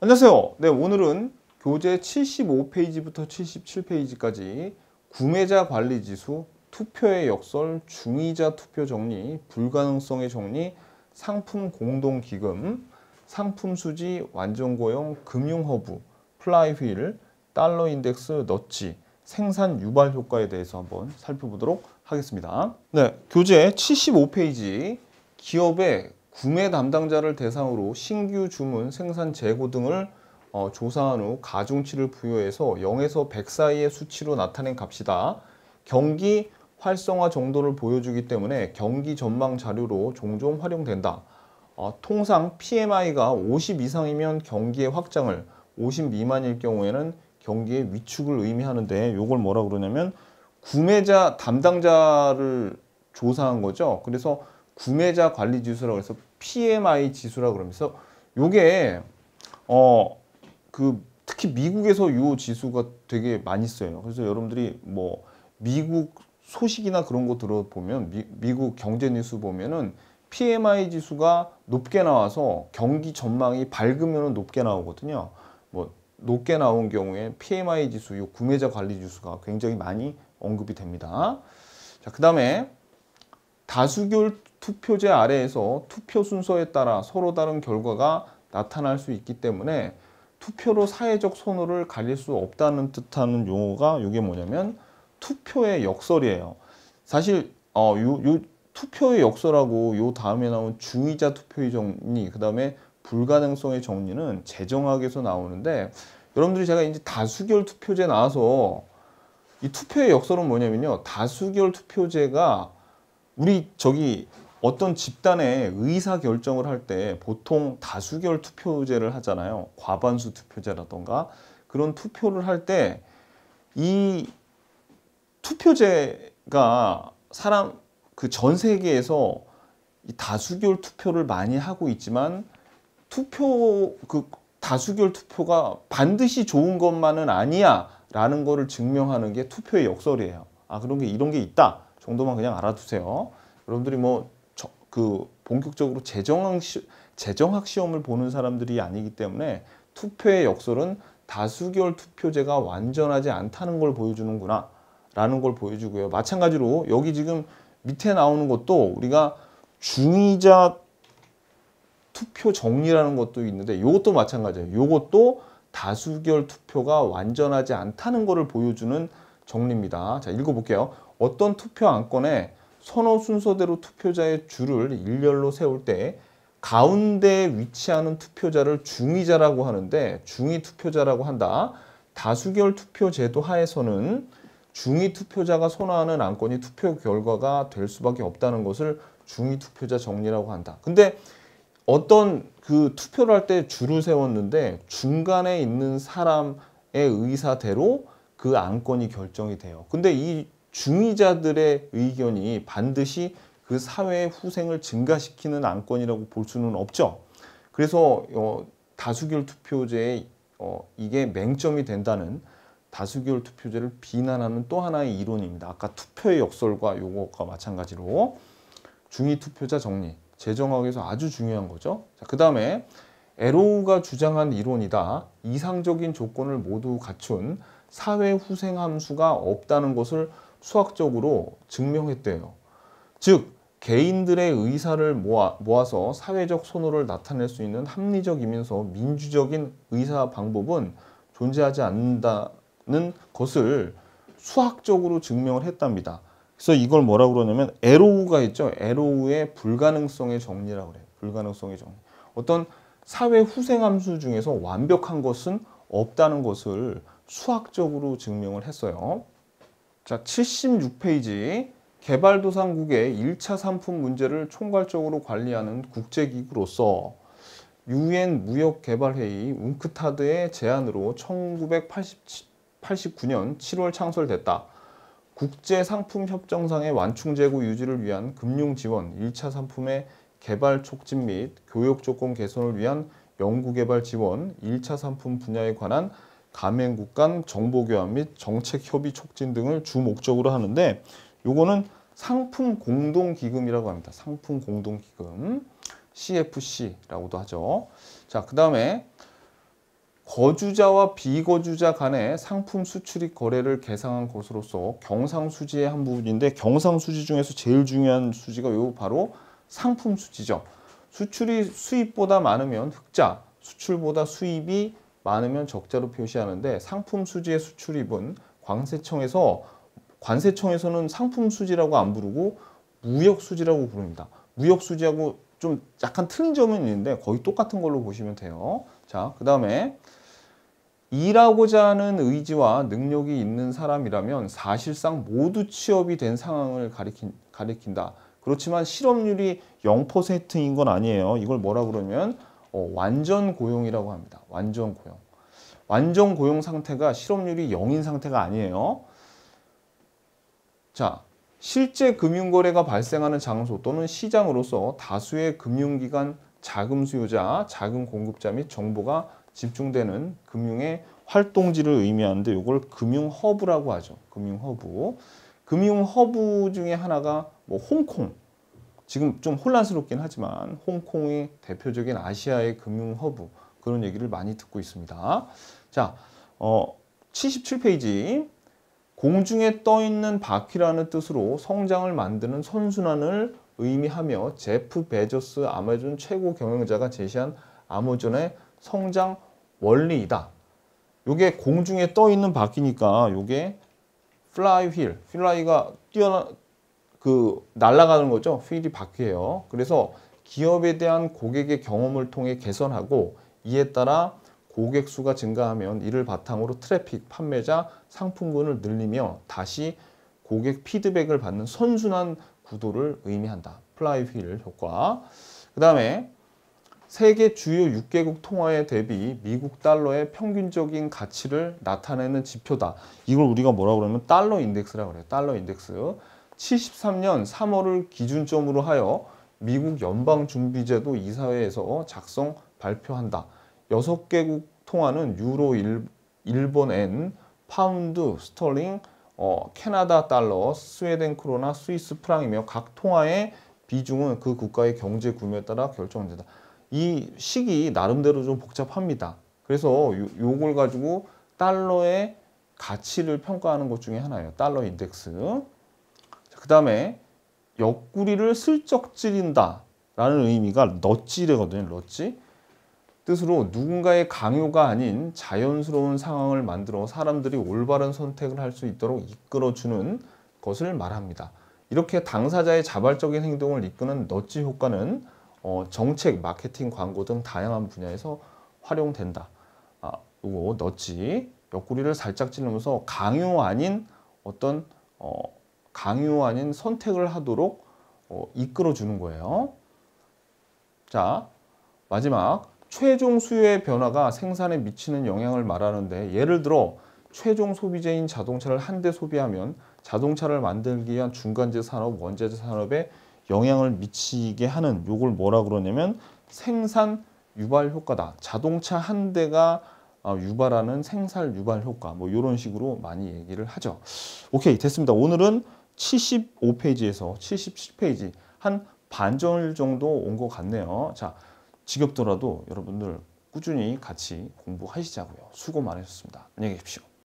안녕하세요. 네, 오늘은 교재 75페이지부터 77페이지까지 구매자 관리 지수, 투표의 역설, 중위자 투표 정리, 불가능성의 정리, 상품 공동 기금, 상품 수지, 완전 고용, 금융 허브, 플라이휠, 달러 인덱스, 너치, 생산 유발 효과에 대해서 한번 살펴보도록 하겠습니다. 네, 교재 75페이지 기업의 구매 담당자를 대상으로 신규 주문, 생산 재고 등을 어, 조사한 후 가중치를 부여해서 0에서 100 사이의 수치로 나타낸 값이다. 경기 활성화 정도를 보여주기 때문에 경기 전망 자료로 종종 활용된다. 어, 통상 PMI가 50 이상이면 경기의 확장을, 50 미만일 경우에는 경기의 위축을 의미하는데 이걸 뭐라 그러냐면 구매자 담당자를 조사한 거죠. 그래서 구매자 관리 지수라고 해서 PMI 지수라 그러면서 요게 어 그 특히 미국에서 요 지수가 되게 많이 써요. 그래서 여러분들이 뭐 미국 소식이나 그런 거 들어보면 미, 미국 경제 뉴스 보면은 PMI 지수가 높게 나와서 경기 전망이 밝으면 높게 나오거든요. 뭐 높게 나온 경우에 PMI 지수, 요 구매자 관리 지수가 굉장히 많이 언급이 됩니다. 자, 그 다음에 다수결 투표제 아래에서 투표 순서에 따라 서로 다른 결과가 나타날 수 있기 때문에 투표로 사회적 선호를 가릴 수 없다는 뜻하는 용어가 이게 뭐냐면 투표의 역설이에요. 사실 어, 요, 요 투표의 역설하고 요 다음에 나온 중의자 투표의 정리, 그 다음에 불가능성의 정리는 재정학에서 나오는데 여러분들이 제가 이제 다수결 투표제 나와서 이 투표의 역설은 뭐냐면요. 다수결 투표제가 우리 저기 어떤 집단의 의사 결정을 할 때 보통 다수결 투표제를 하잖아요. 과반수 투표제라던가 그런 투표를 할 때 이 투표제가 사람 그 전 세계에서 이 다수결 투표를 많이 하고 있지만 투표 그 다수결 투표가 반드시 좋은 것만은 아니야 라는 거를 증명하는 게 투표의 역설이에요. 아 그런 게 이런 게 있다 정도만 그냥 알아두세요. 여러분들이 뭐그 본격적으로 재정학, 시, 재정학 시험을 보는 사람들이 아니기 때문에 투표의 역설은 다수결 투표제가 완전하지 않다는 걸 보여주는구나 라는 걸 보여주고요. 마찬가지로 여기 지금 밑에 나오는 것도 우리가 중의자 투표 정리라는 것도 있는데 이것도 마찬가지예요. 이것도 다수결 투표가 완전하지 않다는 것을 보여주는 정리입니다. 자 읽어볼게요. 어떤 투표 안건에 선호 순서대로 투표자의 줄을 일렬로 세울 때가운데 위치하는 투표자를 중위자라고 하는데 중위 투표자라고 한다. 다수결 투표 제도 하에서는 중위 투표자가 선호하는 안건이 투표 결과가 될 수밖에 없다는 것을 중위 투표자 정리라고 한다. 근데 어떤 그 투표를 할 때 줄을 세웠는데 중간에 있는 사람의 의사대로 그 안건이 결정이 돼요. 근데 이 중위자들의 의견이 반드시 그 사회의 후생을 증가시키는 안건이라고 볼 수는 없죠. 그래서 어, 다수결 투표제에 어, 이게 맹점이 된다는 다수결 투표제를 비난하는 또 하나의 이론입니다. 아까 투표의 역설과 요거과 마찬가지로 중위 투표자 정리, 재정학에서 아주 중요한 거죠. 자, 그 다음에 에로우가 주장한 이론이다. 이상적인 조건을 모두 갖춘 사회 후생 함수가 없다는 것을 수학적으로 증명했대요. 즉 개인들의 의사를 모아, 모아서 사회적 선호를 나타낼 수 있는 합리적이면서 민주적인 의사 방법은 존재하지 않는다는 것을 수학적으로 증명을 했답니다. 그래서 이걸 뭐라고 그러냐면 에로우가 있죠. 에로우의 불가능성의 정리라고 그래요. 불가능성의 정리. 어떤 사회 후생함수 중에서 완벽한 것은 없다는 것을 수학적으로 증명을 했어요. 자, 76페이지 개발도상국의 1차 상품 문제를 총괄적으로 관리하는 국제기구로서 유엔 무역개발회의 웅크타드의 제안으로 1989년 7월 창설됐다. 국제상품협정상의 완충재고 유지를 위한 금융지원, 1차 상품의 개발 촉진 및 교육조건 개선을 위한 연구개발 지원, 1차 상품 분야에 관한 가맹국 간 정보교환 및 정책 협의 촉진 등을 주 목적으로 하는데 요거는 상품 공동기금이라고 합니다. 상품 공동기금 CFC라고도 하죠. 자, 그 다음에 거주자와 비거주자 간의 상품 수출입 거래를 계상한 것으로서 경상수지의 한 부분인데 경상수지 중에서 제일 중요한 수지가 요 바로 상품 수지죠. 수출이 수입보다 많으면 흑자, 수출보다 수입이 많으면 적자로 표시하는데 상품 수지의 수출입은 광세청에서 관세청에서는 상품 수지라고 안 부르고 무역 수지라고 부릅니다. 무역 수지하고 좀 약간 틀린 점은 있는데 거의 똑같은 걸로 보시면 돼요. 자, 그 다음에 일하고자 하는 의지와 능력이 있는 사람이라면 사실상 모두 취업이 된 상황을 가리킨, 가리킨다. 그렇지만 실업률이 0%인 건 아니에요. 이걸 뭐라 그러면 어, 완전 고용이라고 합니다. 완전 고용. 완전 고용 상태가 실업률이 0인 상태가 아니에요. 자, 실제 금융거래가 발생하는 장소 또는 시장으로서 다수의 금융기관 자금 수요자, 자금 공급자 및 정보가 집중되는 금융의 활동지를 의미하는데 이걸 금융 허브라고 하죠. 금융 허브. 금융 허브 중에 하나가 뭐 홍콩, 지금 좀 혼란스럽긴 하지만 홍콩이 대표적인 아시아의 금융 허브 그런 얘기를 많이 듣고 있습니다. 자, 어, 77페이지 공중에 떠 있는 바퀴라는 뜻으로 성장을 만드는 선순환을 의미하며 제프 베저스 아마존 최고 경영자가 제시한 아마존의 성장 원리이다. 요게 공중에 떠 있는 바퀴니까 요게 플라이휠, 플라이가 뛰어나 그 날아가는 거죠. 휠이 바뀌어요. 그래서 기업에 대한 고객의 경험을 통해 개선하고 이에 따라 고객 수가 증가하면 이를 바탕으로 트래픽, 판매자, 상품군을 늘리며 다시 고객 피드백을 받는 선순환 구도를 의미한다. 플라이휠 효과. 그 다음에 세계 주요 6개국 통화에 대비 미국 달러의 평균적인 가치를 나타내는 지표다. 이걸 우리가 뭐라 고 그러면 달러 인덱스라고 그래요. 달러 인덱스. 73년 3월을 기준점으로 하여 미국 연방준비제도 이사회에서 작성 발표한다. 6개국 통화는 유로, 일, 일 본엔 파운드, 스털링, 어, 캐나다 달러, 스웨덴 크로나, 스위스 프랑이며 각 통화의 비중은 그 국가의 경제 구매에 따라 결정된다. 이 식이 나름대로 좀 복잡합니다. 그래서 요, 요걸 가지고 달러의 가치를 평가하는 것 중에 하나예요. 달러 인덱스. 그 다음에 옆구리를 슬쩍 찌른다 라는 의미가 넛지래거든요. 넛지. 뜻으로 누군가의 강요가 아닌 자연스러운 상황을 만들어 사람들이 올바른 선택을 할 수 있도록 이끌어주는 것을 말합니다. 이렇게 당사자의 자발적인 행동을 이끄는 넛지 효과는 어, 정책, 마케팅, 광고 등 다양한 분야에서 활용된다. 아, 이거 넛지, 옆구리를 살짝 찌르면서 강요 아닌 어떤 어, 강요 아닌 선택을 하도록 어, 이끌어 주는 거예요. 자, 마지막 최종 수요의 변화가 생산에 미치는 영향을 말하는데 예를 들어 최종 소비재인 자동차를 한 대 소비하면 자동차를 만들기 위한 중간재 산업, 원자재 산업에 영향을 미치게 하는 요걸 뭐라 그러냐면 생산 유발 효과다. 자동차 한 대가 어, 유발하는 생산 유발 효과 뭐 이런 식으로 많이 얘기를 하죠. 오케이 됐습니다. 오늘은 75페이지에서 77페이지 한 반절 정도 온 것 같네요. 자, 지겹더라도 여러분들 꾸준히 같이 공부하시자고요. 수고 많으셨습니다. 안녕히 계십시오.